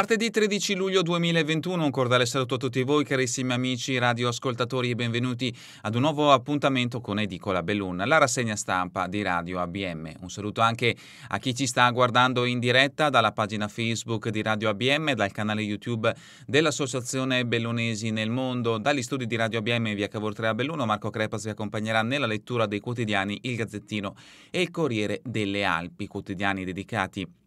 Martedì 13 luglio 2021, un cordiale saluto a tutti voi carissimi amici radioascoltatori e benvenuti ad un nuovo appuntamento con Edicola Bellun, la rassegna stampa di Radio ABM. Un saluto anche a chi ci sta guardando in diretta dalla pagina Facebook di Radio ABM, dal canale YouTube dell'Associazione Bellunesi nel Mondo, dagli studi di Radio ABM via Cavour 3 a Belluno, Marco Crepas vi accompagnerà nella lettura dei quotidiani Il Gazzettino e Il Corriere delle Alpi, quotidiani dedicati a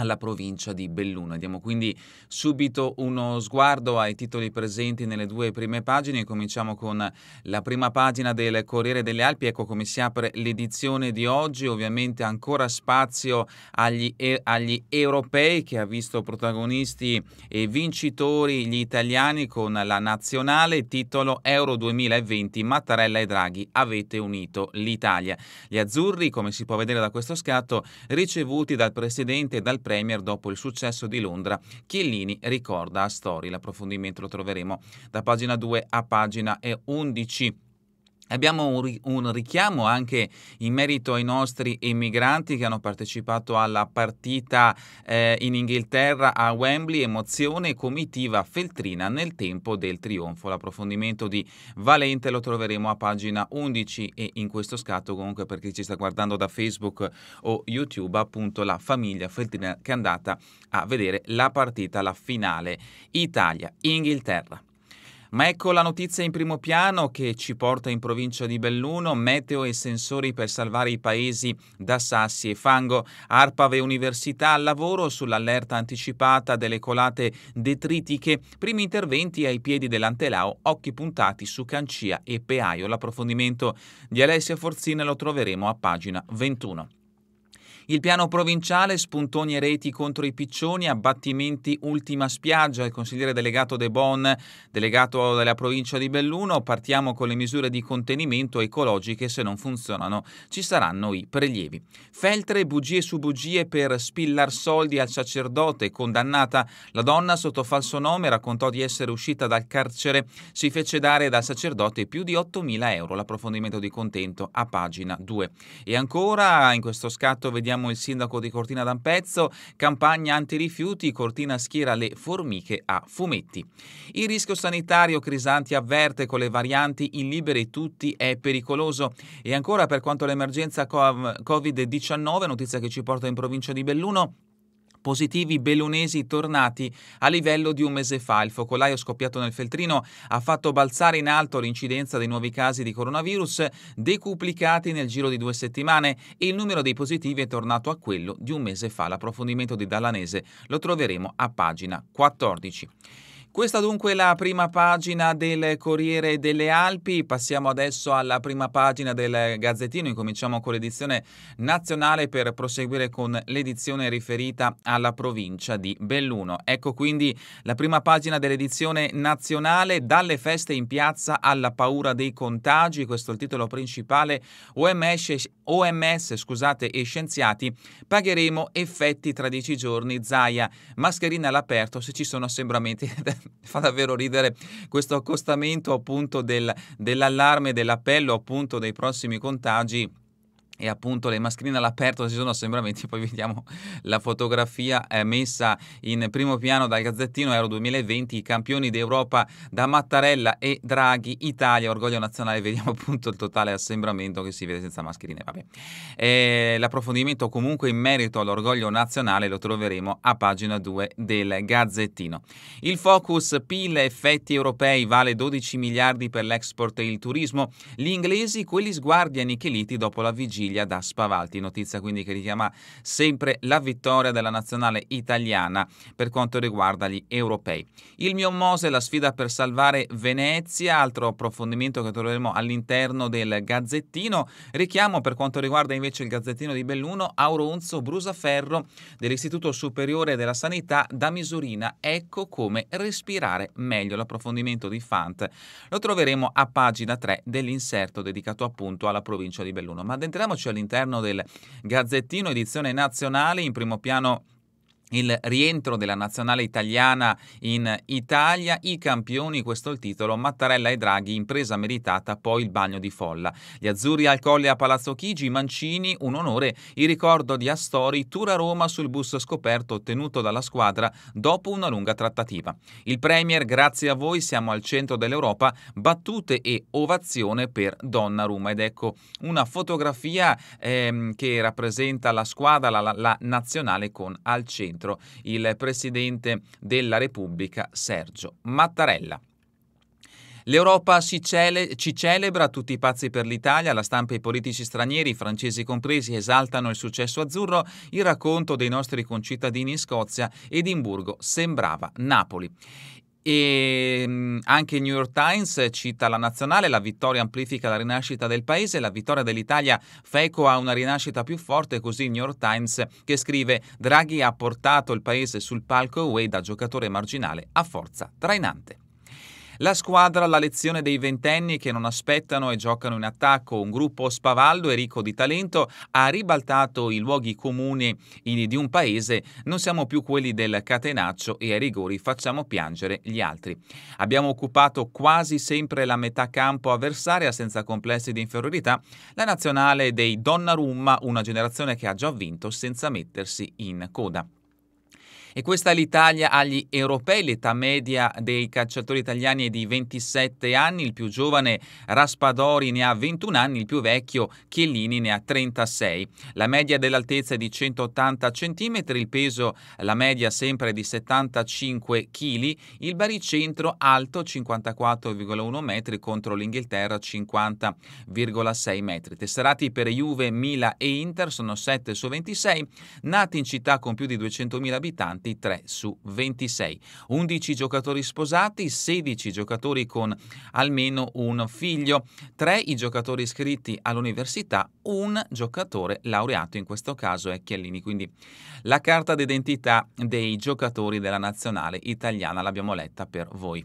alla provincia di Belluno. Diamo quindi subito uno sguardo ai titoli presenti nelle due prime pagine. Cominciamo con la prima pagina del Corriere delle Alpi. Ecco come si apre l'edizione di oggi. Ovviamente ancora spazio agli, agli europei che ha visto protagonisti e vincitori gli italiani con la nazionale. Titolo Euro 2020 Mattarella e Draghi avete unito l'Italia. Gli azzurri, come si può vedere da questo scatto, ricevuti dal presidente e dal presidente Premier dopo il successo di Londra. Chiellini ricorda a Story, l'approfondimento lo troveremo da pagina 2 a pagina 11. Abbiamo un, un, richiamo anche in merito ai nostri emigranti che hanno partecipato alla partita eh, in Inghilterra a Wembley, emozione comitiva feltrina nel tempo del trionfo. L'approfondimento di Valente lo troveremo a pagina 11 e in questo scatto comunque per chi ci sta guardando da Facebook o YouTube appunto la famiglia feltrina che è andata a vedere la partita, la finale Italia-Inghilterra. Ma ecco la notizia in primo piano che ci porta in provincia di Belluno, meteo e sensori per salvare i paesi da sassi e fango, Arpave Università al lavoro sull'allerta anticipata delle colate detritiche, primi interventi ai piedi dell'Antelao, occhi puntati su Cancia e Peaio. L'approfondimento di Alessia Forzina lo troveremo a pagina 21. Il piano provinciale, spuntoni e reti contro i piccioni, abbattimenti ultima spiaggia. Il consigliere delegato De Bon, delegato della provincia di Belluno, partiamo con le misure di contenimento ecologiche. Se non funzionano ci saranno i prelievi. Feltre, bugie su bugie per spillar soldi al sacerdote. Condannata la donna sotto falso nome raccontò di essere uscita dal carcere. Si fece dare dal sacerdote più di 8.000 euro. L'approfondimento di contento a pagina 2. E ancora in questo scatto vediamo sentiamo il sindaco di Cortina d'Ampezzo, campagna antirifiuti, Cortina schiera le formiche a fumetti. Il rischio sanitario Crisanti avverte con le varianti in liberi tutti è pericoloso e ancora per quanto l'emergenza Covid-19, notizia che ci porta in provincia di Belluno, Positivi bellunesi tornati a livello di un mese fa. Il focolaio scoppiato nel Feltrino ha fatto balzare in alto l'incidenza dei nuovi casi di coronavirus, decuplicati nel giro di due settimane e il numero dei positivi è tornato a quello di un mese fa. L'approfondimento di Dallanese lo troveremo a pagina 14. Questa dunque è la prima pagina del Corriere delle Alpi, passiamo adesso alla prima pagina del Gazzettino, incominciamo con l'edizione nazionale per proseguire con l'edizione riferita alla provincia di Belluno. Ecco quindi la prima pagina dell'edizione nazionale, dalle feste in piazza alla paura dei contagi, questo è il titolo principale, OMS, OMS scusate, e scienziati, pagheremo effetti tra 10 giorni, Zaia, mascherina all'aperto se ci sono assembramenti fa davvero ridere questo accostamento appunto del, dell'allarme, dell'appello appunto dei prossimi contagi e appunto le mascherine all'aperto ci sono assembramenti, poi vediamo la fotografia eh, messa in primo piano dal Gazzettino Euro 2020, i campioni d'Europa da Mattarella e Draghi, Italia, orgoglio nazionale, vediamo appunto il totale assembramento che si vede senza mascherine. E eh, l'approfondimento comunque in merito all'orgoglio nazionale lo troveremo a pagina 2 del Gazzettino. Il focus PIL effetti europei vale 12 miliardi per l'export e il turismo, gli inglesi quelli sguardi annichiliti dopo la vigilia Siviglia da Spavalti, notizia quindi che richiama sempre la vittoria della nazionale italiana per quanto riguarda gli europei. Il mio Mose, la sfida per salvare Venezia, altro approfondimento che troveremo all'interno del Gazzettino, richiamo per quanto riguarda invece il Gazzettino di Belluno Auronzo Brusaferro dell'Istituto Superiore della Sanità da Misurina, ecco come respirare meglio l'approfondimento di Fant. Lo troveremo a pagina 3 dell'inserto dedicato appunto alla provincia di Belluno. Ma addentriamoci all'interno del Gazzettino, edizione nazionale, in primo piano il rientro della nazionale italiana in Italia, i campioni, questo è il titolo, Mattarella e Draghi, impresa meritata, poi il bagno di folla. Gli azzurri al colle a Palazzo Chigi, Mancini, un onore, il ricordo di Astori, Tura Roma sul bus scoperto ottenuto dalla squadra dopo una lunga trattativa. Il Premier, grazie a voi siamo al centro dell'Europa, battute e ovazione per Donna Roma. Ed ecco una fotografia ehm, che rappresenta la squadra, la, la, la nazionale con al centro dentro il Presidente della Repubblica Sergio Mattarella. L'Europa ci, cele- ci, celebra, tutti i pazzi per l'Italia, la stampa e i politici stranieri, francesi compresi, esaltano il successo azzurro, il racconto dei nostri concittadini in Scozia, Edimburgo sembrava Napoli. E ehm, anche il New York Times cita la nazionale, la vittoria amplifica la rinascita del paese, la vittoria dell'Italia fa eco a una rinascita più forte, così il New York Times che scrive Draghi ha portato il paese sul palco away da giocatore marginale a forza trainante. La squadra la lezione dei ventenni che non aspettano e giocano in attacco, un gruppo spavaldo e ricco di talento ha ribaltato i luoghi comuni di un paese, non siamo più quelli del catenaccio e ai rigori facciamo piangere gli altri. Abbiamo occupato quasi sempre la metà campo avversaria senza complessi di inferiorità, la nazionale dei Donnarumma, una generazione che ha già vinto senza mettersi in coda. E questa è l'Italia agli europei, l'età media dei cacciatori italiani è di 27 anni, il più giovane Raspadori ne ha 21 anni, il più vecchio Chiellini ne ha 36. La media dell'altezza è di 180 cm, il peso la media sempre è di 75 kg, il baricentro alto 54,1 metri contro l'Inghilterra 50,6 metri. Tesserati per Juve, Mila e Inter sono 7 su 26, nati in città con più di 200.000 abitanti importanti 3 su 26. 11 giocatori sposati, 16 giocatori con almeno un figlio, 3 i giocatori iscritti all'università, un giocatore laureato, in questo caso è Chiellini. Quindi la carta d'identità dei giocatori della nazionale italiana l'abbiamo letta per voi.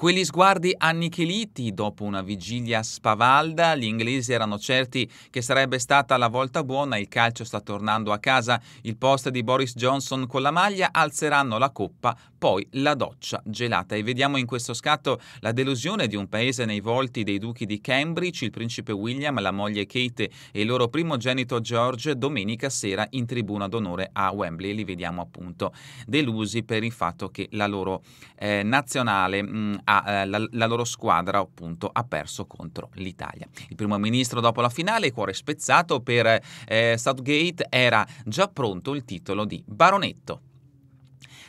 Quegli sguardi annichiliti dopo una vigilia spavalda, gli inglesi erano certi che sarebbe stata la volta buona, il calcio sta tornando a casa, il post di Boris Johnson con la maglia alzeranno la coppa, poi la doccia gelata. E vediamo in questo scatto la delusione di un paese nei volti dei duchi di Cambridge, il principe William, la moglie Kate e il loro primogenito George domenica sera in tribuna d'onore a Wembley. Li vediamo appunto delusi per il fatto che la loro eh, nazionale... Mh, mm, ha, eh, la, la, loro squadra appunto ha perso contro l'Italia. Il primo ministro dopo la finale, cuore spezzato per eh, Southgate, era già pronto il titolo di baronetto.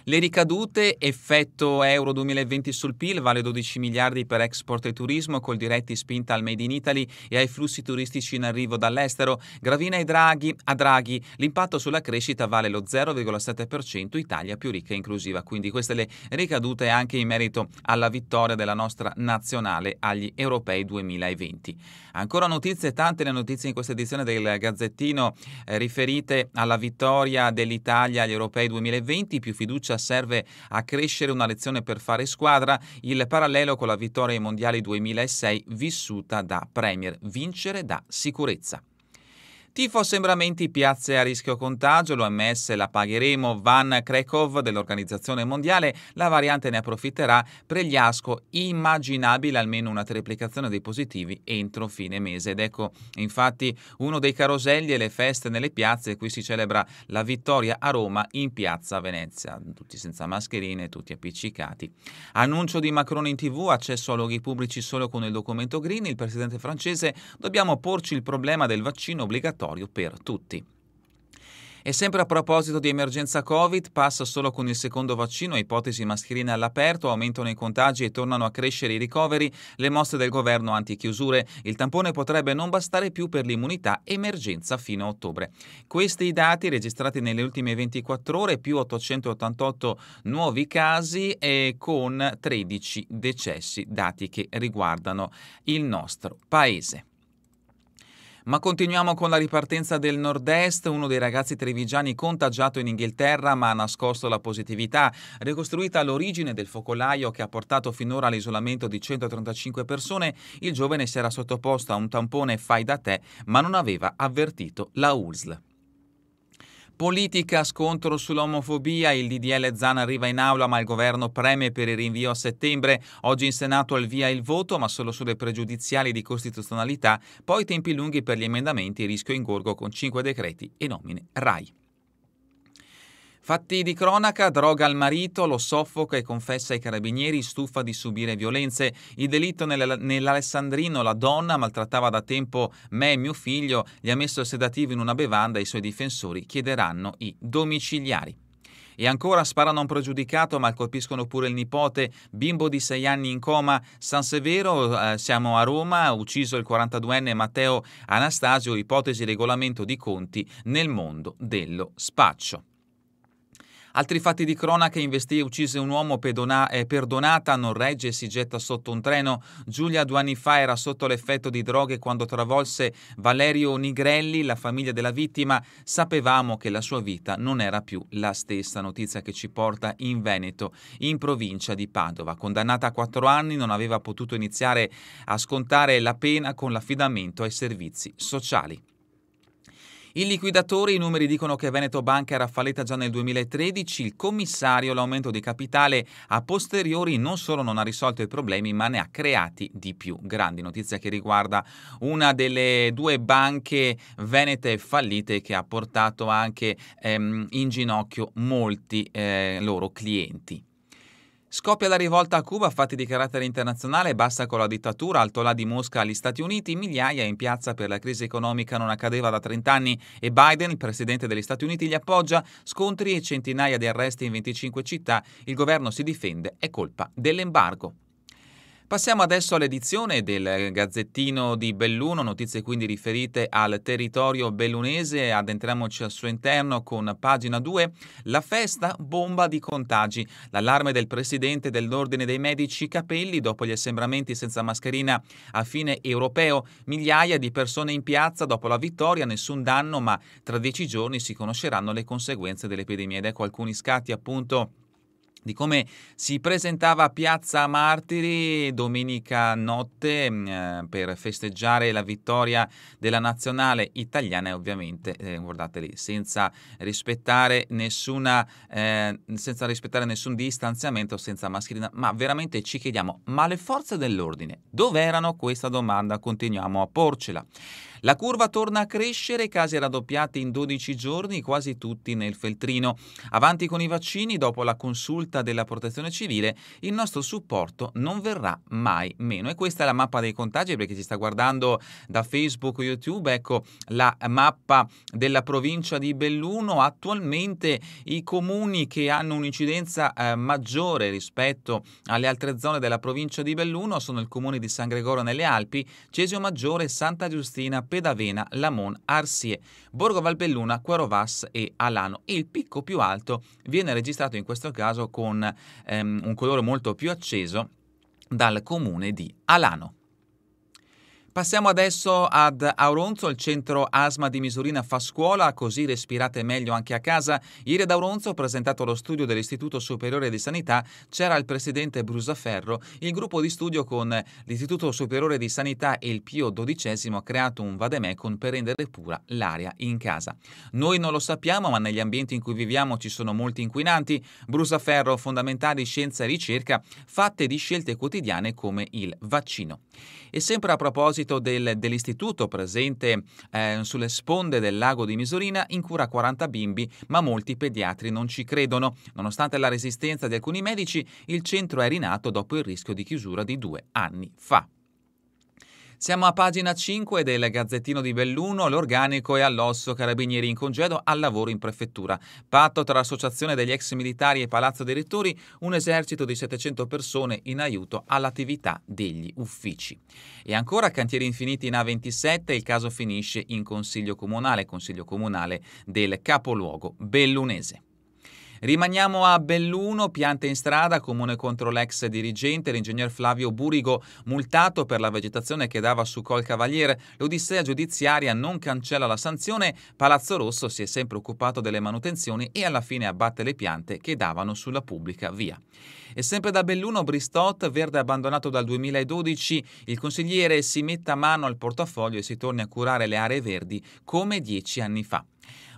Le ricadute, effetto euro 2020 sul PIL, vale 12 miliardi per export e turismo, col diretti spinta al Made in Italy e ai flussi turistici in arrivo dall'estero. Gravina e Draghi, a Draghi, l'impatto sulla crescita vale lo 0,7% Italia più ricca e inclusiva. Quindi queste le ricadute anche in merito alla vittoria della nostra nazionale agli europei 2020. Ancora notizie, tante le notizie in questa edizione del Gazzettino eh, riferite alla vittoria dell'Italia agli europei 2020, più fiducia serve a crescere una lezione per fare squadra, il parallelo con la vittoria ai mondiali 2006 vissuta da Premier, vincere da sicurezza. Tifo assembramenti piazze a rischio contagio, l'OMS la pagheremo, Van Krekov dell'Organizzazione Mondiale, la variante ne approfitterà, Pregliasco immaginabile almeno una triplicazione dei positivi entro fine mese ed ecco infatti uno dei caroselli e le feste nelle piazze qui si celebra la vittoria a Roma in piazza Venezia, tutti senza mascherine, tutti appiccicati. Annuncio di Macron in tv, accesso a luoghi pubblici solo con il documento Green, il presidente francese dobbiamo porci il problema del vaccino obbligatorio obbligatorio per tutti. E sempre a proposito di emergenza Covid, passa solo con il secondo vaccino, ipotesi mascherine all'aperto, aumentano i contagi e tornano a crescere i ricoveri, le mosse del governo antichiusure, Il tampone potrebbe non bastare più per l'immunità emergenza fino a ottobre. Questi i dati registrati nelle ultime 24 ore, più 888 nuovi casi e con 13 decessi, dati che riguardano il nostro paese. Ma continuiamo con la ripartenza del nord-est. Uno dei ragazzi trevigiani contagiato in Inghilterra ma ha nascosto la positività. Ricostruita l'origine del focolaio che ha portato finora all'isolamento di 135 persone, il giovane si era sottoposto a un tampone fai da te ma non aveva avvertito la USL. Politica, scontro sull'omofobia, il DDL Zan arriva in aula ma il governo preme per il rinvio a settembre, oggi in Senato al via il voto ma solo sulle pregiudiziali di costituzionalità, poi tempi lunghi per gli emendamenti, rischio ingorgo con cinque decreti e nomine RAI. Fatti di cronaca, droga al marito, lo soffoca e confessa ai carabinieri, stufa di subire violenze. Il delitto nell'Alessandrino, la donna maltrattava da tempo me e mio figlio, gli ha messo il sedativo in una bevanda e i suoi difensori chiederanno i domiciliari. E ancora sparano a un pregiudicato, ma colpiscono pure il nipote, bimbo di 6 anni in coma. San Severo, eh, siamo a Roma, ucciso il 42enne Matteo Anastasio, ipotesi regolamento di conti nel mondo dello spaccio. Altri fatti di cronaca, investì e uccise un uomo pedona- eh, perdonata, non regge e si getta sotto un treno. Giulia due anni fa era sotto l'effetto di droghe quando travolse Valerio Nigrelli, la famiglia della vittima. Sapevamo che la sua vita non era più la stessa notizia che ci porta in Veneto, in provincia di Padova. Condannata a quattro anni, non aveva potuto iniziare a scontare la pena con l'affidamento ai servizi sociali. I liquidatori, i numeri dicono che Veneto Banca era fallita già nel 2013, il commissario l'aumento di capitale a posteriori non solo non ha risolto i problemi ma ne ha creati di più. Grandi notizia che riguarda una delle due banche venete fallite che ha portato anche ehm, in ginocchio molti eh, loro clienti. Scoppia la rivolta a Cuba, fatti di carattere internazionale, basta con la dittatura, altolà di Mosca agli Stati Uniti, migliaia in piazza per la crisi economica non accadeva da 30 anni e Biden, il presidente degli Stati Uniti, li appoggia, scontri e centinaia di arresti in 25 città, il governo si difende, è colpa dell'embargo. Passiamo adesso all'edizione del Gazzettino di Belluno, notizie quindi riferite al territorio bellunese, addentriamoci al suo interno con pagina 2, la festa bomba di contagi, l'allarme del presidente dell'Ordine dei Medici Capelli dopo gli assembramenti senza mascherina a fine europeo, migliaia di persone in piazza dopo la vittoria, nessun danno, ma tra dieci giorni si conosceranno le conseguenze dell'epidemia ed ecco alcuni scatti appunto di come si presentava Piazza Martiri domenica notte mm, eh, per festeggiare la vittoria della nazionale italiana e ovviamente, eh, guardate lì, senza rispettare, nessuna, eh, senza rispettare nessun distanziamento, senza mascherina, ma veramente ci chiediamo, ma le forze dell'ordine dove erano? Questa domanda continuiamo a porcela. La curva torna a crescere, casi raddoppiati in 12 giorni, quasi tutti nel feltrino. Avanti con i vaccini, dopo la consulta della protezione civile, il nostro supporto non verrà mai meno. E questa è la mappa dei contagi, perché ci sta guardando da Facebook o YouTube, ecco la mappa della provincia di Belluno. Attualmente i comuni che hanno un'incidenza eh, maggiore rispetto alle altre zone della provincia di Belluno sono il comune di San Gregorio nelle Alpi, Cesio Maggiore, Santa Giustina, Pedavena, Lamon, Arsie, Borgo Valbelluna, Cuerovas e Alano. Il picco più alto viene registrato in questo caso con ehm, un colore molto più acceso dal comune di Alano. Passiamo adesso ad Auronzo, il centro asma di Misurina fa scuola, così respirate meglio anche a casa. Ieri ad Auronzo, presentato allo studio dell'Istituto Superiore di Sanità, c'era il presidente Brusaferro. Il gruppo di studio con l'Istituto Superiore di Sanità e il Pio XII ha creato un vademecon per rendere pura l'aria in casa. Noi non lo sappiamo, ma negli ambienti in cui viviamo ci sono molti inquinanti. Brusaferro, fondamentali scienza e ricerca, fatte di scelte quotidiane come il vaccino. E sempre a proposito proposito del, dell'istituto presente eh, sulle sponde del lago di Misurina, in cura 40 bimbi, ma molti pediatri non ci credono. Nonostante la resistenza di alcuni medici, il centro è rinato dopo il rischio di chiusura di due anni fa. Siamo a pagina 5 del Gazzettino di Belluno, l'organico e all'osso, carabinieri in congedo, al lavoro in prefettura. Patto tra l'associazione degli ex militari e Palazzo dei Rettori, un esercito di 700 persone in aiuto all'attività degli uffici. E ancora cantieri infiniti in A27, il caso finisce in Consiglio Comunale, Consiglio Comunale del capoluogo bellunese. Rimaniamo a Belluno, piante in strada, comune contro l'ex dirigente, l'ingegner Flavio Burigo, multato per la vegetazione che dava su Col Cavaliere. L'odissea giudiziaria non cancella la sanzione, Palazzo Rosso si è sempre occupato delle manutenzioni e alla fine abbatte le piante che davano sulla pubblica via. E sempre da Belluno, Bristot, verde abbandonato dal 2012, il consigliere si metta mano al portafoglio e si torna a curare le aree verdi come dieci anni fa.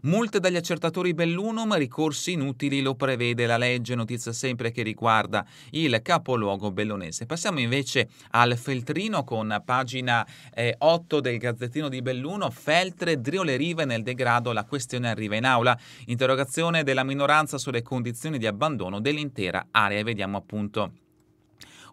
Multe dagli accertatori Bellunum, ricorsi inutili, lo prevede la legge, notizia sempre che riguarda il capoluogo bellunese. Passiamo invece al Feltrino con pagina eh, 8 del Gazzettino di Belluno, Feltre, Driole Rive nel degrado, la questione arriva in aula, interrogazione della minoranza sulle condizioni di abbandono dell'intera area e vediamo appunto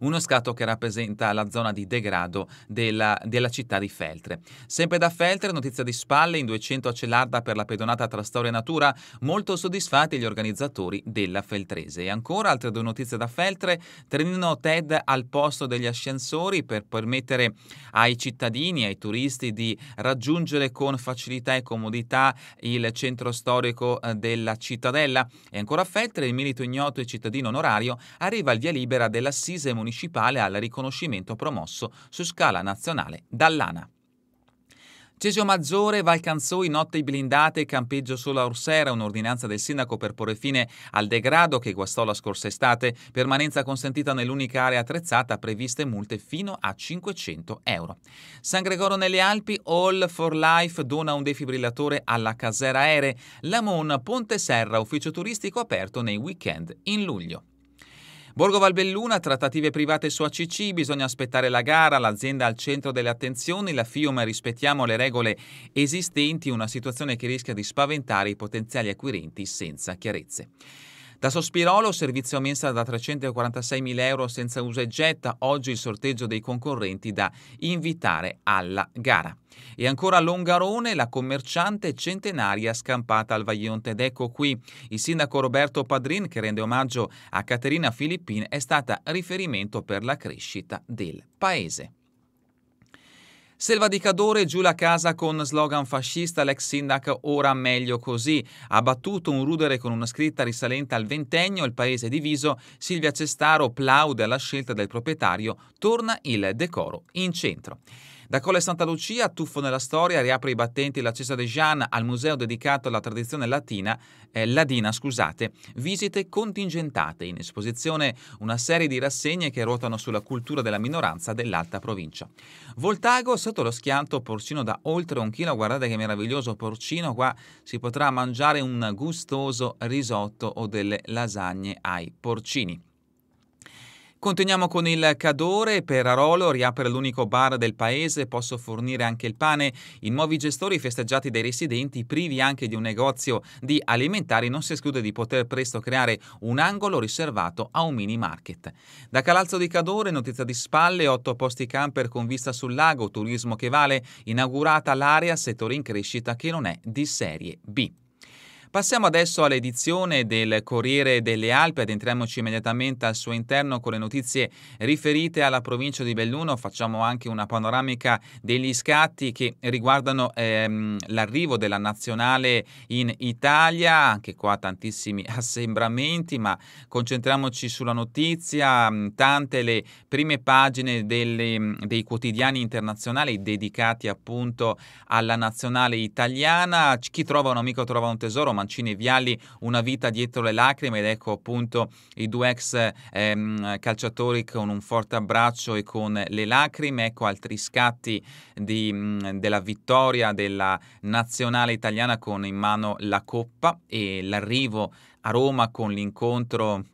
uno scatto che rappresenta la zona di degrado della, della città di Feltre. Sempre da Feltre, notizia di spalle, in 200 a Celarda per la pedonata tra Storia e Natura, molto soddisfatti gli organizzatori della Feltrese. E ancora altre due notizie da Feltre, Trenino TED al posto degli ascensori per permettere ai cittadini, ai turisti di raggiungere con facilità e comodità il centro storico eh, della cittadella. E ancora a Feltre, il milito ignoto e cittadino onorario arriva al via libera dell'Assise Municipale municipale al riconoscimento promosso su scala nazionale dall'ANA. Cesio Maggiore, Valcanzoi, notte blindate, campeggio sulla Orsera, un'ordinanza del sindaco per porre fine al degrado che guastò la scorsa estate, permanenza consentita nell'unica area attrezzata, previste multe fino a 500 euro. San Gregorio nelle Alpi, All for Life dona un defibrillatore alla casera aeree, Lamon, Ponte Serra, ufficio turistico aperto nei weekend in luglio. Borgo Valbelluna, trattative private su ACC, bisogna aspettare la gara, l'azienda al centro delle attenzioni, la FIUM rispettiamo le regole esistenti, una situazione che rischia di spaventare i potenziali acquirenti senza chiarezze. Da Sospirolo, servizio mensa da 346.000 euro senza usa e getta, oggi il sorteggio dei concorrenti da invitare alla gara. E ancora Longarone, la commerciante centenaria scampata al Vaglionte. Ed ecco qui, il sindaco Roberto Padrin, che rende omaggio a Caterina Filippin, è stata riferimento per la crescita del paese. Selva di Cadore giù la casa con slogan fascista l'ex sindaco Ora meglio così. Ha battuto un rudere con una scritta risalente al ventennio, il paese diviso. Silvia Cestaro plaude alla scelta del proprietario, torna il decoro in centro. Da Colle Santa Lucia, tuffo nella storia, riapre i battenti la Cisadegiana al museo dedicato alla tradizione latina, eh, ladina, scusate, visite contingentate, in esposizione una serie di rassegne che ruotano sulla cultura della minoranza dell'alta provincia. Voltago sotto lo schianto porcino da oltre un chilo, guardate che meraviglioso porcino, qua si potrà mangiare un gustoso risotto o delle lasagne ai porcini. Continuiamo con il Cadore, per Arolo riapre l'unico bar del paese, posso fornire anche il pane. I nuovi gestori festeggiati dai residenti, privi anche di un negozio di alimentari, non si esclude di poter presto creare un angolo riservato a un mini market. Da Calalzo di Cadore, notizia di spalle, 8 posti camper con vista sul lago, turismo che vale, inaugurata l'area settore in crescita che non è di serie B. Passiamo adesso all'edizione del Corriere delle Alpi, adentriamoci immediatamente al suo interno con le notizie riferite alla provincia di Belluno, facciamo anche una panoramica degli scatti che riguardano ehm, l'arrivo della nazionale in Italia, anche qua tantissimi assembramenti, ma concentriamoci sulla notizia, tante le prime pagine delle, dei quotidiani internazionali dedicati appunto alla nazionale italiana, chi trova un amico trova un tesoro, Mancini e Vialli una vita dietro le lacrime ed ecco appunto i due ex ehm, calciatori con un forte abbraccio e con le lacrime, ecco altri scatti di, mh, della vittoria della nazionale italiana con in mano la coppa e l'arrivo a Roma con l'incontro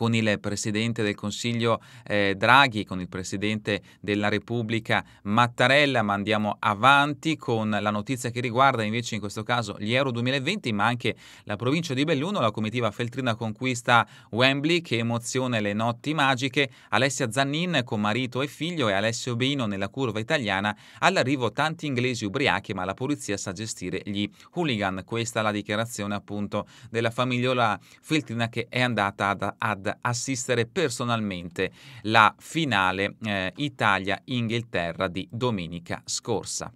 con il Presidente del Consiglio eh, Draghi, con il Presidente della Repubblica Mattarella, ma andiamo avanti con la notizia che riguarda invece in questo caso gli Euro 2020, ma anche la provincia di Belluno, la comitiva feltrina conquista Wembley, che emozione le notti magiche, Alessia Zannin con marito e figlio e Alessio Beino nella curva italiana, all'arrivo tanti inglesi ubriachi, ma la polizia sa gestire gli hooligan. Questa è la dichiarazione appunto della famigliola feltrina che è andata ad, ad assistere personalmente la finale eh, Italia-Inghilterra di domenica scorsa.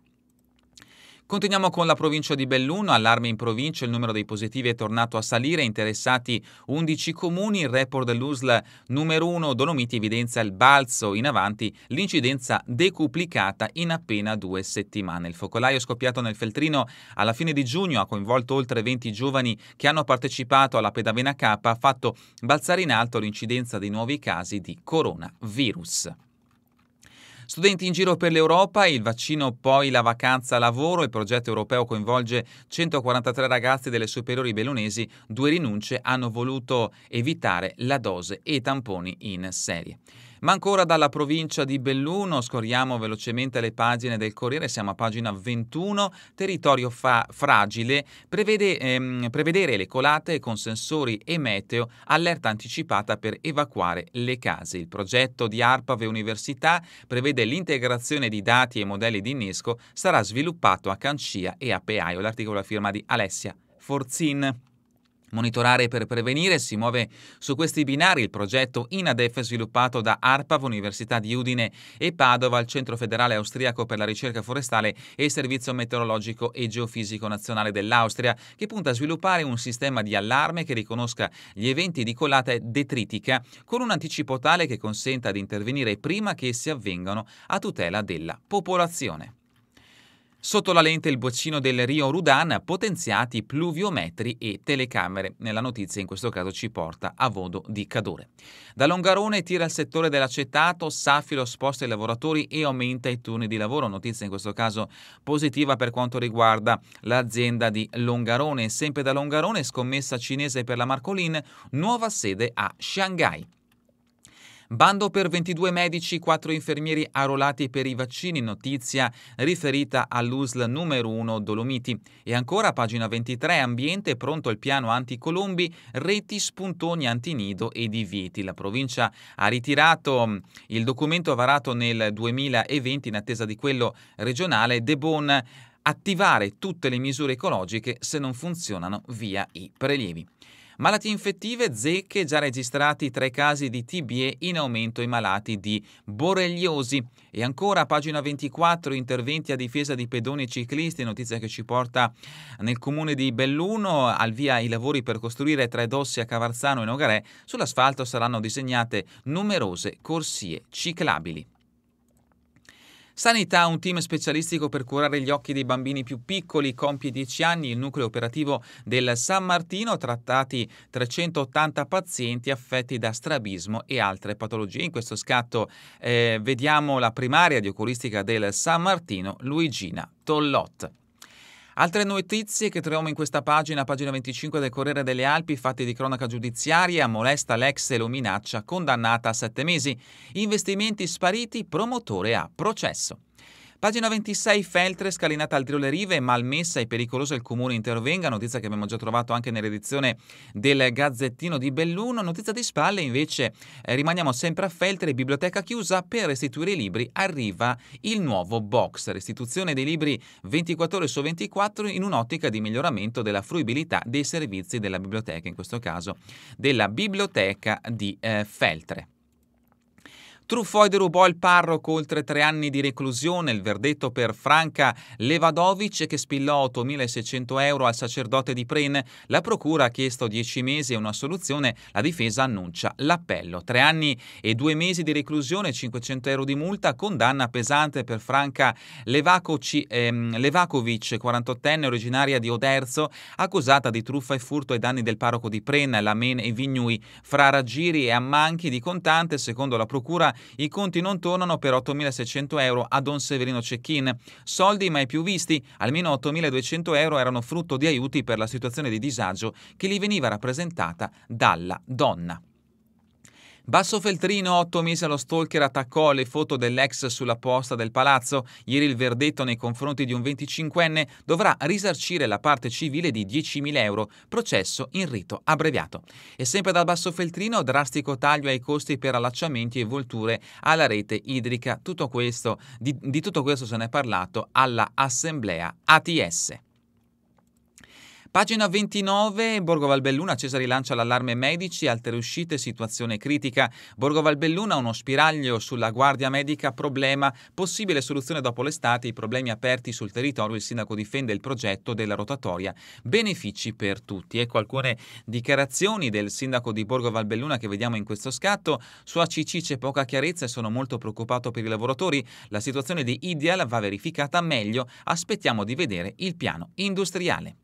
Continuiamo con la provincia di Belluno, allarme in provincia, il numero dei positivi è tornato a salire, interessati 11 comuni, il report dell'USL numero 1 Dolomiti evidenzia il balzo in avanti, l'incidenza decuplicata in appena due settimane. Il focolaio scoppiato nel Feltrino alla fine di giugno ha coinvolto oltre 20 giovani che hanno partecipato alla Pedavena K, ha fatto balzare in alto l'incidenza dei nuovi casi di coronavirus. Studenti in giro per l'Europa, il vaccino poi la vacanza lavoro, il progetto europeo coinvolge 143 ragazzi delle superiori bellunesi, due rinunce hanno voluto evitare la dose e i tamponi in serie. Ma ancora dalla provincia di Belluno scorriamo velocemente le pagine del Corriere, siamo a pagina 21, territorio fa- fragile, prevede, ehm, prevedere le colate con sensori e meteo, allerta anticipata per evacuare le case. Il progetto di Arpave Università prevede l'integrazione di dati e modelli di innesco, sarà sviluppato a Cancia e a Peaio. L'articolo a firma di Alessia Forzin. Monitorare per prevenire si muove su questi binari il progetto INADEF sviluppato da ARPAV, Università di Udine e Padova, il Centro Federale Austriaco per la Ricerca Forestale e il Servizio Meteorologico e Geofisico Nazionale dell'Austria, che punta a sviluppare un sistema di allarme che riconosca gli eventi di colata detritica con un anticipo tale che consenta di intervenire prima che essi avvengano a tutela della popolazione. Sotto la lente il boccino del Rio Rudan, potenziati pluviometri e telecamere. Nella notizia in questo caso ci porta a Vodo di Cadore. Da Longarone tira il settore dell'acetato, Safilo sposta i lavoratori e aumenta i turni di lavoro. Notizia in questo caso positiva per quanto riguarda l'azienda di Longarone. Sempre da Longarone, scommessa cinese per la Marcolin, nuova sede a Shanghai. Bando per 22 medici, 4 infermieri arruolati per i vaccini, notizia riferita all'USL numero 1 Dolomiti. E ancora pagina 23, ambiente, pronto il piano anticolombi, reti, spuntoni antinido e divieti. La provincia ha ritirato mm, il documento varato nel 2020 in attesa di quello regionale. De Bon attivare tutte le misure ecologiche se non funzionano via i prelievi. Malattie infettive, zecche, già registrati tre casi di TBE in aumento i malati di borreliosi. E ancora pagina 24 interventi a difesa di pedoni e ciclisti, notizia che ci porta nel comune di Belluno, al via i lavori per costruire tre dossi a Cavarzano e Nogarè, sull'asfalto saranno disegnate numerose corsie ciclabili. Sanità, un team specialistico per curare gli occhi dei bambini più piccoli, compie 10 anni, il nucleo operativo del San Martino, trattati 380 pazienti affetti da strabismo e altre patologie. In questo scatto eh, vediamo la primaria di oculistica del San Martino, Luigina Tollot. Altre notizie che troviamo in questa pagina, pagina 25 del Corriere delle Alpi, fatti di cronaca giudiziaria, molesta l'ex e lo minaccia, condannata a sette mesi. Investimenti spariti, promotore a processo. Pagina 26, Feltre, scalinata al tiro rive, malmessa e pericoloso il comune intervenga, notizia che abbiamo già trovato anche nell'edizione del Gazzettino di Belluno. Notizia di spalle invece, eh, rimaniamo sempre a Feltre, biblioteca chiusa per restituire i libri, arriva il nuovo box, restituzione dei libri 24 ore su 24 in un'ottica di miglioramento della fruibilità dei servizi della biblioteca, in questo caso della biblioteca di eh, Feltre. Truffoide rubò il parroco oltre tre anni di reclusione, il verdetto per Franca Levadovic che spillò 8.600 euro al sacerdote di Pren. La procura ha chiesto 10 mesi e una soluzione, la difesa annuncia l'appello. Tre anni e due mesi di reclusione, 500 euro di multa, condanna pesante per Franca Levacovic, ehm, Levacovic 48enne originaria di Oderzo, accusata di truffa e furto ai danni del parroco di Pren, Lamen e Vignui, fra raggiri e ammanchi di contante, secondo la procura i conti non tornano per 8.600 euro a Don Severino Cecchin. Soldi mai più visti, almeno 8.200 euro erano frutto di aiuti per la situazione di disagio che gli veniva rappresentata dalla donna. Basso Feltrino, 8 mesi allo stalker, attaccò le foto dell'ex sulla posta del palazzo. Ieri il verdetto nei confronti di un 25enne dovrà risarcire la parte civile di 10.000 euro, processo in rito abbreviato. E sempre dal Basso Feltrino, drastico taglio ai costi per allacciamenti e volture alla rete idrica. Tutto questo, di, di tutto questo se ne è parlato alla assemblea ATS. Pagina 29, Borgo Valbelluna, Cesare lancia l'allarme medici, altre uscite, situazione critica. Borgo Valbelluna, uno spiraglio sulla guardia medica, problema, possibile soluzione dopo l'estate, i problemi aperti sul territorio, il sindaco difende il progetto della rotatoria, benefici per tutti. Ecco alcune dichiarazioni del sindaco di Borgo Valbelluna che vediamo in questo scatto. Su ACC c'è poca chiarezza e sono molto preoccupato per i lavoratori. La situazione di Ideal va verificata meglio, aspettiamo di vedere il piano industriale.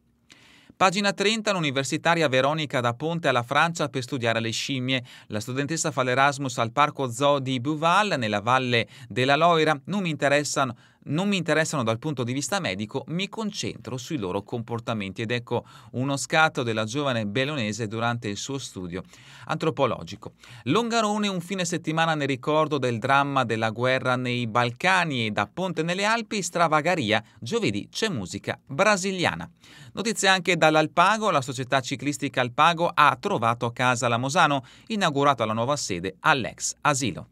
Pagina 30, l'universitaria Veronica da Ponte alla Francia per studiare le scimmie. La studentessa fa l'Erasmus al Parco Zoo di Buval, nella valle della Loira. Non mi interessano non mi interessano dal punto di vista medico, mi concentro sui loro comportamenti ed ecco uno scatto della giovane belonese durante il suo studio antropologico. Longarone un fine settimana nel ricordo del dramma della guerra nei Balcani e da Ponte nelle Alpi Stravagaria, giovedì c'è musica brasiliana. Notizie anche dall'Alpago, la società ciclistica Alpago ha trovato a casa la Mosano, inaugurata la nuova sede all'ex asilo.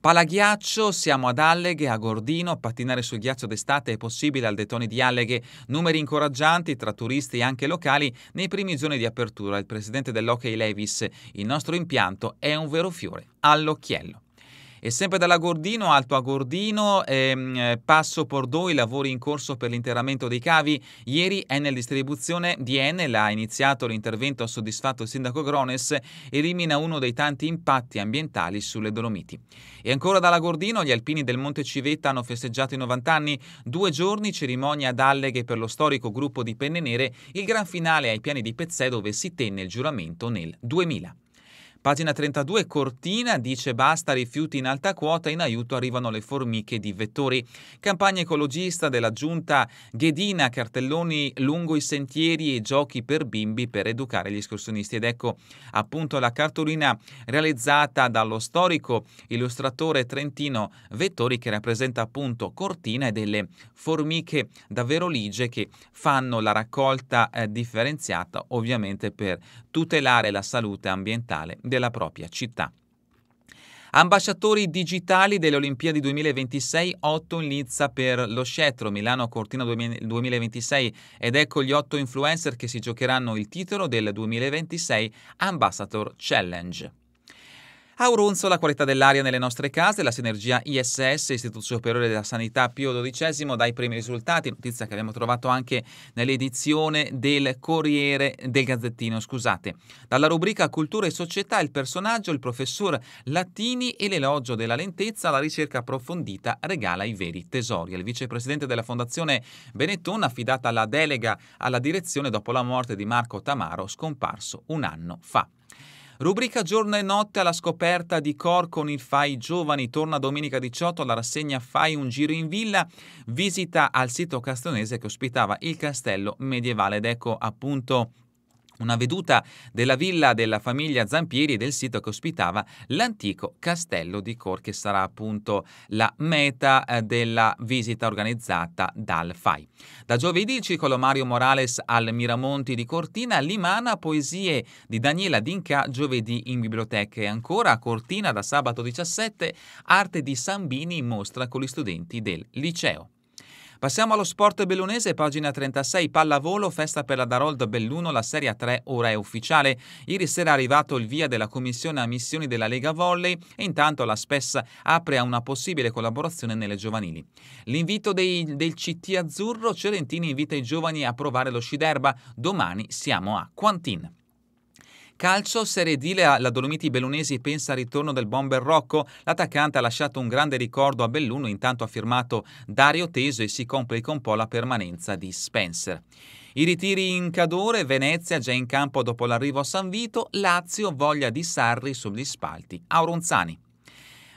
Palaghiaccio, siamo ad Alleghe, a Gordino, pattinare sul ghiaccio d'estate è possibile al Detoni di Alleghe, numeri incoraggianti tra turisti e anche locali nei primi giorni di apertura. Il presidente dell'Hockey Levis, il nostro impianto è un vero fiore all'occhiello. E sempre dalla Gordino, Alto a Gordino, ehm, Passo Pordoi, lavori in corso per l'interramento dei cavi. Ieri Enel Distribuzione di Enel ha iniziato l'intervento, ha soddisfatto il sindaco Grones, elimina uno dei tanti impatti ambientali sulle Dolomiti. E ancora dalla Gordino, gli alpini del Monte Civetta hanno festeggiato i 90 anni, due giorni cerimonia ad Alleghe per lo storico gruppo di Penne Nere, il gran finale ai piani di Pezzè dove si tenne il giuramento nel 2000. Pagina 32, Cortina dice basta rifiuti in alta quota, in aiuto arrivano le formiche di vettori. Campagna ecologista della giunta Ghedina, cartelloni lungo i sentieri e giochi per bimbi per educare gli escursionisti. Ed ecco appunto la cartolina realizzata dallo storico illustratore trentino Vettori che rappresenta appunto Cortina e delle formiche davvero ligie che fanno la raccolta eh, differenziata ovviamente per tutelare la salute ambientale della propria città. Ambasciatori digitali delle Olimpiadi 2026, 8 in lizza per lo scettro, Milano Cortina 2026 ed ecco gli 8 influencer che si giocheranno il titolo del 2026 Ambassador Challenge. Auronzo la qualità dell'aria nelle nostre case, la sinergia ISS, Istituto Superiore della Sanità Pio XII, dà i primi risultati, notizia che abbiamo trovato anche nell'edizione del Corriere del Gazzettino, scusate. Dalla rubrica Cultura e Società il personaggio, il professor Latini e l'elogio della lentezza, la ricerca approfondita regala i veri tesori. Il vicepresidente della Fondazione Benetton, affidata la delega alla direzione dopo la morte di Marco Tamaro, scomparso un anno fa. Rubrica giorno e notte alla scoperta di Cor con il FAI Giovani. Torna domenica 18 alla rassegna FAI Un Giro in Villa. Visita al sito castonese che ospitava il castello medievale. Ed ecco appunto una veduta della villa della famiglia Zampieri e del sito che ospitava l'antico castello di Cor, che sarà appunto la meta eh, della visita organizzata dal FAI. Da giovedì il ciclo Mario Morales al Miramonti di Cortina, Limana, poesie di Daniela Dinca, giovedì in biblioteca e ancora a Cortina da sabato 17, arte di Sambini in mostra con gli studenti del liceo. Passiamo allo sport bellunese, pagina 36, pallavolo, festa per la Darold Belluno, la Serie 3 ora è ufficiale. Ieri sera è arrivato il via della commissione a missioni della Lega Volley e intanto la Spessa apre a una possibile collaborazione nelle giovanili. L'invito del CT Azzurro, Celentini invita i giovani a provare lo sci d'erba, domani siamo a Quantin. Calcio Serie D la Dolomiti Bellunesi pensa al ritorno del bomber Rocco. L'attaccante ha lasciato un grande ricordo a Belluno, intanto ha firmato Dario Teso e si complica un po' la permanenza di Spencer. I ritiri in cadore, Venezia già in campo dopo l'arrivo a San Vito, Lazio voglia di Sarri sugli spalti. Aurunzani.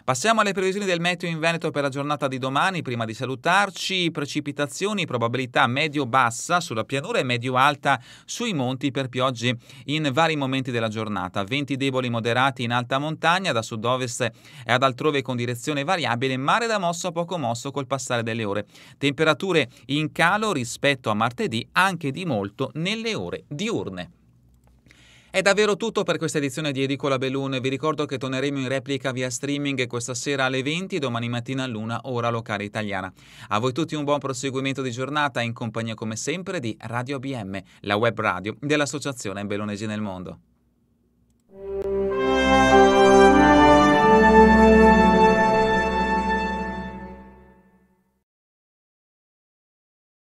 Passiamo alle previsioni del meteo in Veneto per la giornata di domani. Prima di salutarci, precipitazioni, probabilità medio-bassa sulla pianura e medio-alta sui monti per piogge in vari momenti della giornata. Venti deboli moderati in alta montagna, da sud-ovest e ad altrove con direzione variabile, mare da mosso a poco mosso col passare delle ore. Temperature in calo rispetto a martedì, anche di molto nelle ore diurne. È davvero tutto per questa edizione di Edicola Belun. Vi ricordo che torneremo in replica via streaming questa sera alle 20 e domani mattina all'una ora locale italiana. A voi tutti un buon proseguimento di giornata in compagnia come sempre di Radio ABM, la web radio dell'Associazione Bellonesi nel Mondo.